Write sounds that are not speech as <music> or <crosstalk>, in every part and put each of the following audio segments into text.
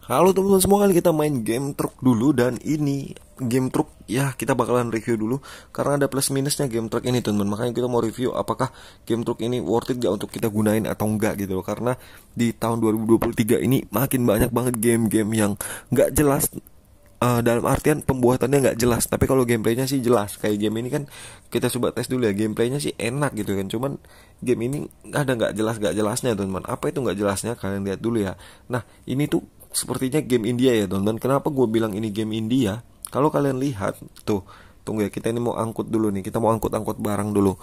Halo teman-teman semua, kali kita main game truk dulu dan ini game truk ya kita bakalan review dulu karena ada plus minusnya game truk ini teman-teman. Makanya kita mau review apakah game truk ini worth it gak untuk kita gunain atau enggak gitu loh. Karena di tahun 2023 ini makin banyak banget game-game yang nggak jelas uh, dalam artian pembuatannya nggak jelas tapi kalau gameplaynya sih jelas kayak game ini kan kita coba tes dulu ya gameplaynya sih enak gitu kan cuman game ini ada nggak jelas nggak jelasnya teman-teman apa itu nggak jelasnya kalian lihat dulu ya nah ini tuh sepertinya game India ya teman-teman. Kenapa gue bilang ini game India? Kalau kalian lihat tuh, tunggu ya kita ini mau angkut dulu nih. Kita mau angkut-angkut barang dulu.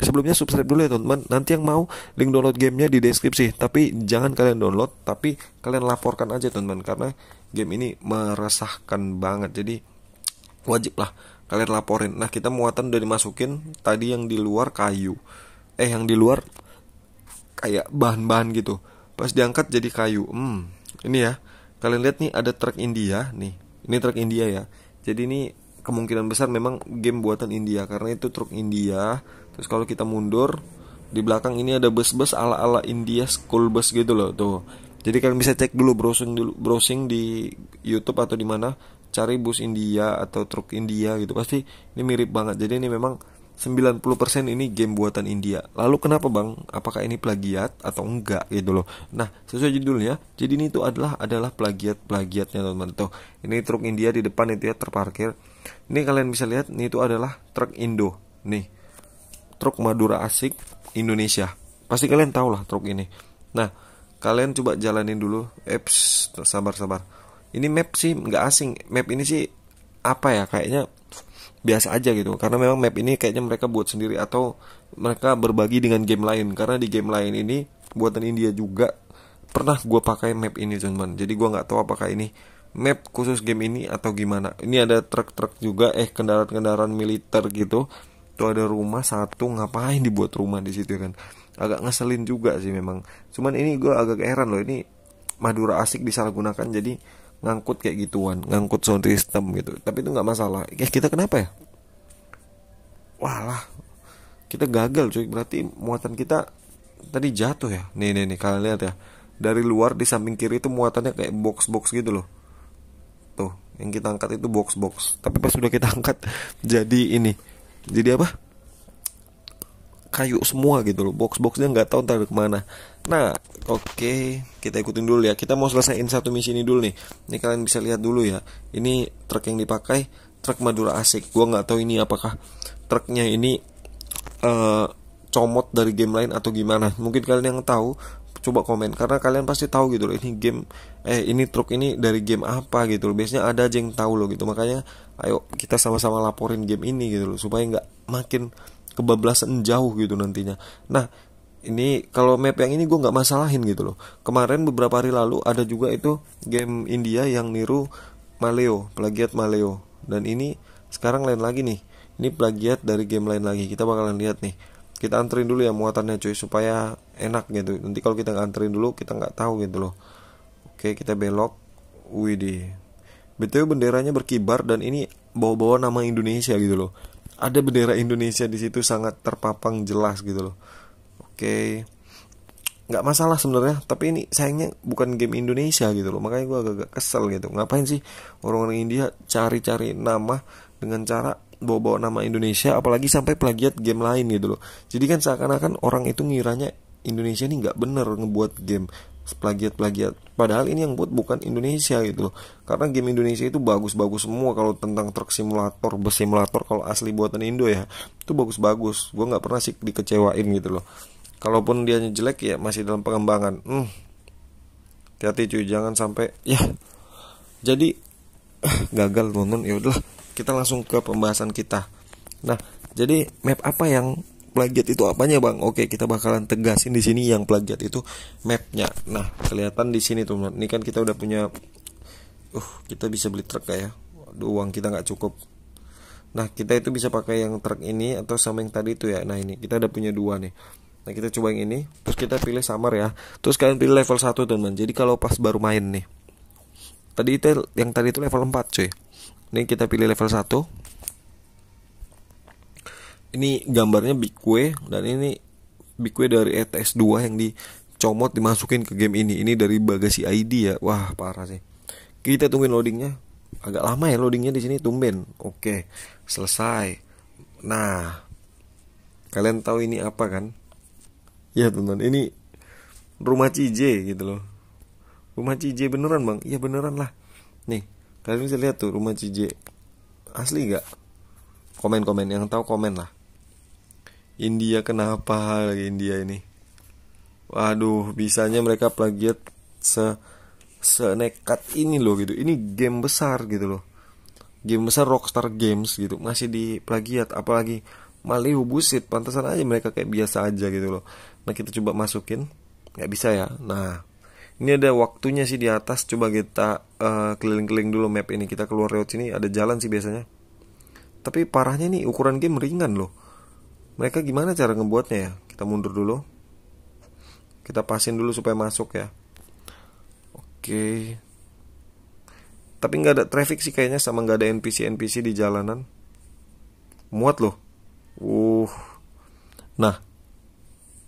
Sebelumnya subscribe dulu ya teman-teman. Nanti yang mau link download gamenya di deskripsi. Tapi jangan kalian download, tapi kalian laporkan aja teman-teman karena game ini meresahkan banget. Jadi wajib lah kalian laporin. Nah kita muatan udah dimasukin tadi yang di luar kayu, eh yang di luar kayak bahan-bahan gitu. Pas diangkat jadi kayu. Hmm, ini ya kalian lihat nih ada truk India nih ini truk India ya jadi ini kemungkinan besar memang game buatan India karena itu truk India terus kalau kita mundur di belakang ini ada bus-bus ala-ala India school bus gitu loh tuh jadi kalian bisa cek dulu browsing dulu browsing di YouTube atau di mana cari bus India atau truk India gitu pasti ini mirip banget jadi ini memang 90% ini game buatan India. Lalu kenapa bang? Apakah ini plagiat atau enggak gitu loh. Nah sesuai judulnya, jadi ini tuh adalah adalah plagiat plagiatnya teman-teman. Tuh ini truk India di depan itu ya terparkir. Ini kalian bisa lihat, ini tuh adalah truk Indo. Nih truk Madura Asik Indonesia. Pasti kalian tahu lah truk ini. Nah kalian coba jalanin dulu. Eps sabar sabar. Ini map sih nggak asing. Map ini sih apa ya kayaknya biasa aja gitu karena memang map ini kayaknya mereka buat sendiri atau mereka berbagi dengan game lain karena di game lain ini buatan India juga pernah gue pakai map ini teman jadi gue nggak tahu apakah ini map khusus game ini atau gimana ini ada truk-truk juga eh kendaraan-kendaraan militer gitu tuh ada rumah satu ngapain dibuat rumah di situ kan agak ngeselin juga sih memang cuman ini gue agak heran loh ini Madura asik disalahgunakan jadi ngangkut kayak gituan ngangkut sound system gitu tapi itu nggak masalah eh, kita kenapa ya walah kita gagal cuy berarti muatan kita tadi jatuh ya nih nih nih kalian lihat ya dari luar di samping kiri itu muatannya kayak box box gitu loh tuh yang kita angkat itu box box tapi pas sudah kita angkat jadi ini jadi apa kayu semua gitu loh box boxnya nggak tahu ntar kemana nah oke okay. kita ikutin dulu ya kita mau selesaiin satu misi ini dulu nih ini kalian bisa lihat dulu ya ini truk yang dipakai truk Madura asik gue nggak tahu ini apakah truknya ini uh, comot dari game lain atau gimana mungkin kalian yang tahu coba komen karena kalian pasti tahu gitu loh ini game eh ini truk ini dari game apa gitu loh biasanya ada aja yang tahu loh gitu makanya ayo kita sama-sama laporin game ini gitu loh supaya nggak makin kebablasan jauh gitu nantinya nah ini kalau map yang ini gue nggak masalahin gitu loh kemarin beberapa hari lalu ada juga itu game India yang niru Maleo plagiat Maleo dan ini sekarang lain lagi nih ini plagiat dari game lain lagi kita bakalan lihat nih kita anterin dulu ya muatannya cuy supaya enak gitu nanti kalau kita anterin dulu kita nggak tahu gitu loh oke kita belok widih btw benderanya berkibar dan ini bawa-bawa nama Indonesia gitu loh ada bendera Indonesia di situ sangat terpapang jelas gitu loh oke nggak masalah sebenarnya tapi ini sayangnya bukan game Indonesia gitu loh makanya gue agak-agak kesel gitu ngapain sih orang-orang India cari-cari nama dengan cara bawa-bawa nama Indonesia apalagi sampai plagiat game lain gitu loh jadi kan seakan-akan orang itu ngiranya Indonesia ini nggak bener ngebuat game plagiat-plagiat padahal ini yang buat bukan Indonesia gitu loh karena game Indonesia itu bagus-bagus semua kalau tentang truk simulator bus simulator kalau asli buatan Indo ya itu bagus-bagus gue nggak pernah sih dikecewain gitu loh kalaupun dia jelek ya masih dalam pengembangan hmm. hati-hati cuy jangan sampai ya jadi <clears throat> gagal teman ya udahlah kita langsung ke pembahasan kita nah jadi map apa yang plagiat itu apanya bang? Oke kita bakalan tegasin di sini yang plagiat itu mapnya. Nah kelihatan di sini tuh, ini kan kita udah punya, uh kita bisa beli truk ya? Aduh, uang kita nggak cukup. Nah kita itu bisa pakai yang truk ini atau sama yang tadi itu ya. Nah ini kita udah punya dua nih. Nah kita coba yang ini Terus kita pilih summer ya Terus kalian pilih level 1 teman teman Jadi kalau pas baru main nih Tadi itu yang tadi itu level 4 cuy Ini kita pilih level 1 Ini gambarnya big kue Dan ini big kue dari ETS 2 yang dicomot dimasukin ke game ini Ini dari bagasi ID ya Wah parah sih Kita tungguin loadingnya Agak lama ya loadingnya di sini tumben Oke selesai Nah Kalian tahu ini apa kan? ya teman ini rumah CJ gitu loh rumah CJ beneran bang iya beneran lah nih kalian bisa lihat tuh rumah CJ asli gak komen komen yang tahu komen lah India kenapa lagi India ini waduh bisanya mereka plagiat se senekat ini loh gitu ini game besar gitu loh game besar Rockstar Games gitu masih di plagiat apalagi Malih pantasan pantesan aja mereka kayak biasa aja gitu loh Nah kita coba masukin, nggak bisa ya. Nah ini ada waktunya sih di atas. Coba kita eh, keliling-keliling uh, dulu map ini. Kita keluar lewat sini ada jalan sih biasanya. Tapi parahnya nih ukuran game ringan loh. Mereka gimana cara ngebuatnya ya? Kita mundur dulu. Kita pasin dulu supaya masuk ya. Oke. Tapi nggak ada traffic sih kayaknya sama nggak ada NPC NPC di jalanan. Muat loh. Uh. Nah,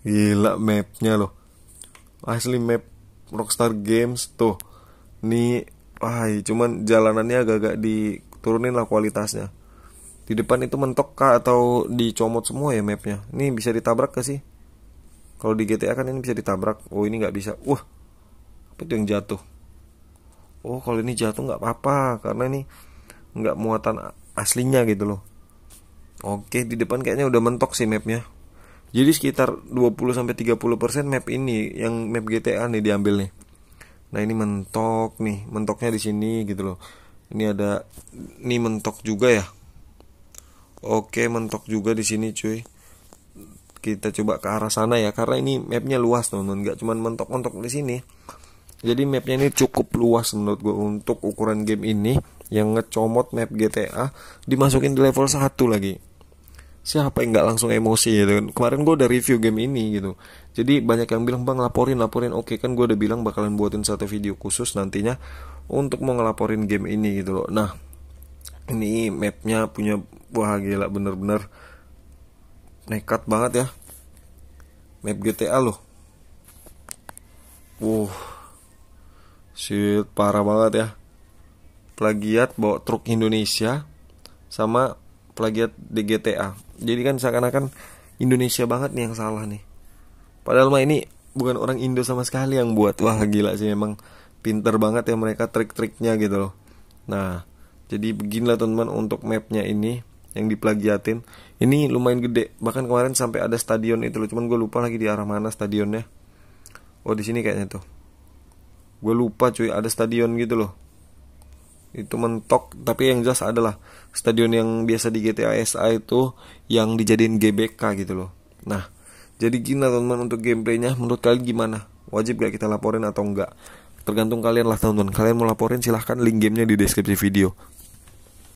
Gila mapnya loh Asli map Rockstar Games tuh Nih Ay, cuman jalanannya agak-agak diturunin lah kualitasnya di depan itu mentok kah atau dicomot semua ya mapnya ini bisa ditabrak gak sih kalau di GTA kan ini bisa ditabrak oh ini nggak bisa wah apa itu yang jatuh oh kalau ini jatuh nggak apa-apa karena ini nggak muatan aslinya gitu loh oke di depan kayaknya udah mentok sih mapnya jadi sekitar 20 sampai 30% map ini yang map GTA nih diambil nih. Nah, ini mentok nih, mentoknya di sini gitu loh. Ini ada ini mentok juga ya. Oke, mentok juga di sini cuy. Kita coba ke arah sana ya karena ini mapnya luas teman-teman, Gak cuma mentok-mentok di sini. Jadi mapnya ini cukup luas menurut gue untuk ukuran game ini yang ngecomot map GTA dimasukin di level 1 lagi siapa yang nggak langsung emosi gitu kan kemarin gue udah review game ini gitu jadi banyak yang bilang bang laporin laporin oke kan gue udah bilang bakalan buatin satu video khusus nantinya untuk mau ngelaporin game ini gitu loh nah ini mapnya punya wah gila bener-bener nekat banget ya map GTA loh wow shit parah banget ya. Plagiat bawa truk Indonesia sama plagiat di GTA jadi kan seakan-akan Indonesia banget nih yang salah nih padahal mah ini bukan orang Indo sama sekali yang buat wah gila sih memang, pinter banget ya mereka trik-triknya gitu loh nah jadi beginilah teman-teman untuk mapnya ini yang diplagiatin ini lumayan gede bahkan kemarin sampai ada stadion itu loh cuman gue lupa lagi di arah mana stadionnya oh di sini kayaknya tuh gue lupa cuy ada stadion gitu loh itu mentok tapi yang jelas adalah stadion yang biasa di GTA SA itu yang dijadiin GBK gitu loh nah jadi gini teman-teman untuk gameplaynya menurut kalian gimana wajib gak kita laporin atau enggak tergantung kalian lah teman-teman kalian mau laporin silahkan link gamenya di deskripsi video